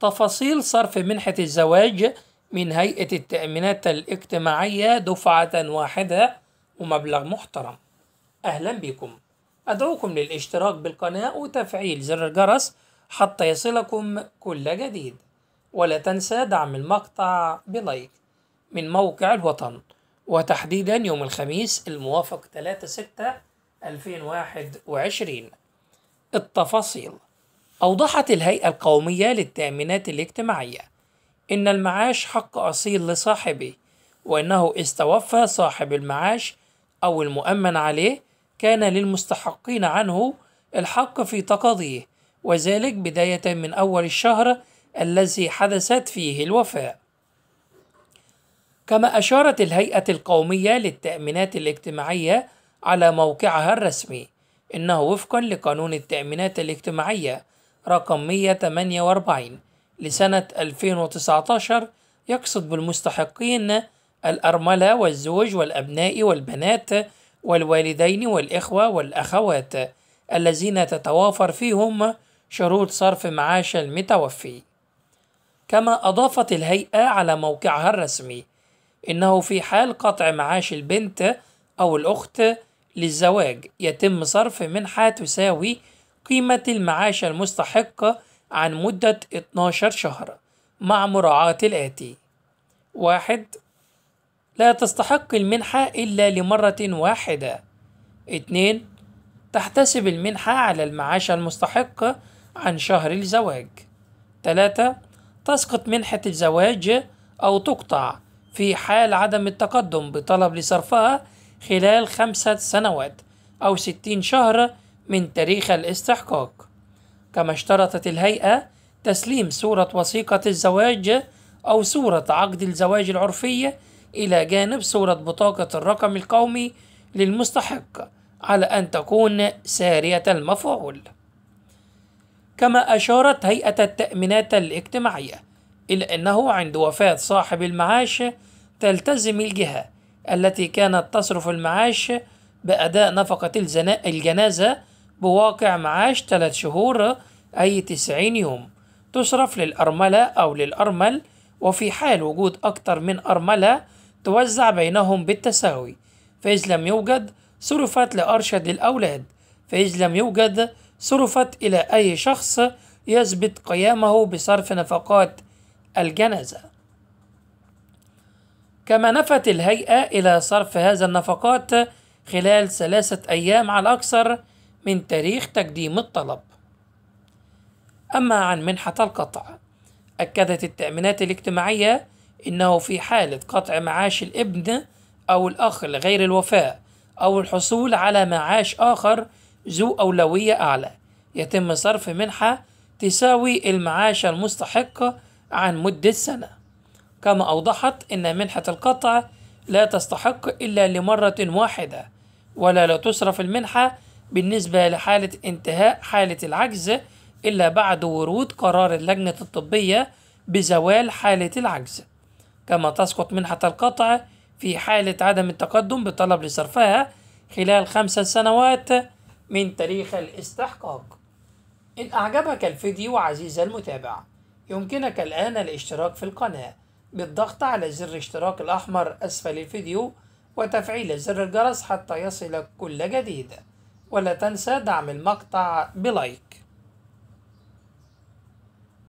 تفاصيل صرف منحة الزواج من هيئة التأمينات الاجتماعية دفعة واحدة ومبلغ محترم أهلا بكم أدعوكم للاشتراك بالقناة وتفعيل زر الجرس حتى يصلكم كل جديد ولا تنسى دعم المقطع بلايك من موقع الوطن وتحديدا يوم الخميس الموافق 3 6 2021 التفاصيل أوضحت الهيئة القومية للتأمينات الاجتماعية إن المعاش حق أصيل لصاحبه وإنه استوفى توفى صاحب المعاش أو المؤمن عليه كان للمستحقين عنه الحق في تقاضيه وذلك بداية من أول الشهر الذي حدثت فيه الوفاة كما أشارت الهيئة القومية للتأمينات الاجتماعية على موقعها الرسمي إنه وفقا لقانون التأمينات الاجتماعية رقم 148 لسنة 2019 يقصد بالمستحقين الأرملة والزوج والأبناء والبنات والوالدين والإخوة والأخوات الذين تتوافر فيهم شروط صرف معاش المتوفي كما أضافت الهيئة على موقعها الرسمي إنه في حال قطع معاش البنت أو الأخت للزواج يتم صرف منحة تساوي قيمة المعاش المستحقة عن مدة 12 شهر مع مراعاة الآتي واحد لا تستحق المنحة إلا لمرة واحدة اتنين تحتسب المنحة على المعاش المستحقة عن شهر الزواج تلاتة تسقط منحة الزواج أو تقطع في حال عدم التقدم بطلب لصرفها خلال خمسة سنوات أو ستين شهر من تاريخ الاستحقاق كما اشترطت الهيئة تسليم صورة وثيقة الزواج أو صورة عقد الزواج العرفية إلى جانب صورة بطاقة الرقم القومي للمستحق على أن تكون سارية المفعول كما أشارت هيئة التأمينات الاجتماعية إلى أنه عند وفاة صاحب المعاش تلتزم الجهة التي كانت تصرف المعاش بأداء نفقة الجنازة بواقع معاش تلات شهور أي تسعين يوم تصرف للأرملة أو للأرمل وفي حال وجود أكتر من أرملة توزع بينهم بالتساوي فإذا لم يوجد صرفت لأرشد الأولاد فإذا لم يوجد صرفت إلى أي شخص يثبت قيامه بصرف نفقات الجنازة كما نفت الهيئة إلى صرف هذا النفقات خلال ثلاثة أيام على الأكثر من تاريخ تقديم الطلب أما عن منحة القطع أكدت التأمينات الاجتماعية إنه في حالة قطع معاش الابن أو الأخ لغير الوفاة أو الحصول على معاش آخر ذو أولوية أعلى يتم صرف منحة تساوي المعاش المستحق عن مدة سنة كما أوضحت أن منحة القطع لا تستحق إلا لمرة واحدة ولا لا تصرف المنحة بالنسبة لحالة انتهاء حالة العجز إلا بعد ورود قرار اللجنة الطبية بزوال حالة العجز كما تسقط منحة القطع في حالة عدم التقدم بطلب لصرفها خلال خمسة سنوات من تاريخ الاستحقاق إن أعجبك الفيديو عزيزي المتابع يمكنك الآن الاشتراك في القناة بالضغط على زر الاشتراك الأحمر أسفل الفيديو وتفعيل زر الجرس حتى يصلك كل جديد ولا تنسى دعم المقطع بلايك